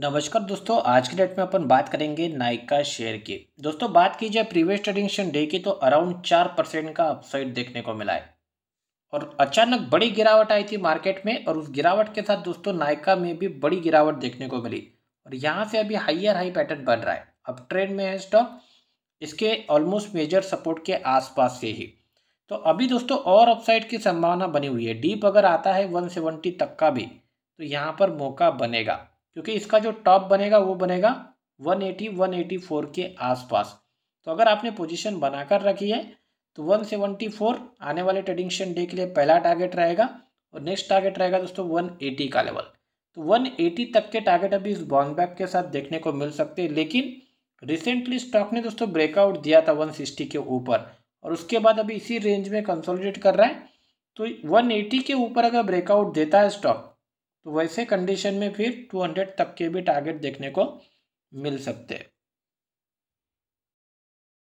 नमस्कार दोस्तों आज के डेट में अपन बात करेंगे नाइका शेयर की दोस्तों बात की जाए प्रीवियस ट्रेडिंग डे की तो अराउंड चार परसेंट का अपसाइड देखने को मिला है और अचानक बड़ी गिरावट आई थी मार्केट में और उस गिरावट के साथ दोस्तों नायका में भी बड़ी गिरावट देखने को मिली और यहाँ से अभी हाइयर हाई पैटर्न बन रहा है अब ट्रेंड में है स्टॉक इसके ऑलमोस्ट मेजर सपोर्ट के आसपास से ही तो अभी दोस्तों और अपसाइड की संभावना बनी हुई है डीप अगर आता है वन तक का भी तो यहाँ पर मौका बनेगा क्योंकि इसका जो टॉप बनेगा वो बनेगा 180 184 के आसपास तो अगर आपने पोजीशन बनाकर रखी है तो 174 आने वाले ट्रेडिंग डे के लिए पहला टारगेट रहेगा और नेक्स्ट टारगेट रहेगा दोस्तों 180 का लेवल तो 180 तक के टारगेट अभी इस बॉन्ग बैक के साथ देखने को मिल सकते हैं लेकिन रिसेंटली स्टॉक ने दोस्तों ब्रेकआउट दिया था सिक्सटी के ऊपर और उसके बाद अभी इसी रेंज में कंसोलिडेट कर रहा है तो 180 के ऊपर अगर ब्रेकआउट देता है स्टॉक तो वैसे कंडीशन में फिर 200 तक के भी टारगेट देखने को मिल सकते हैं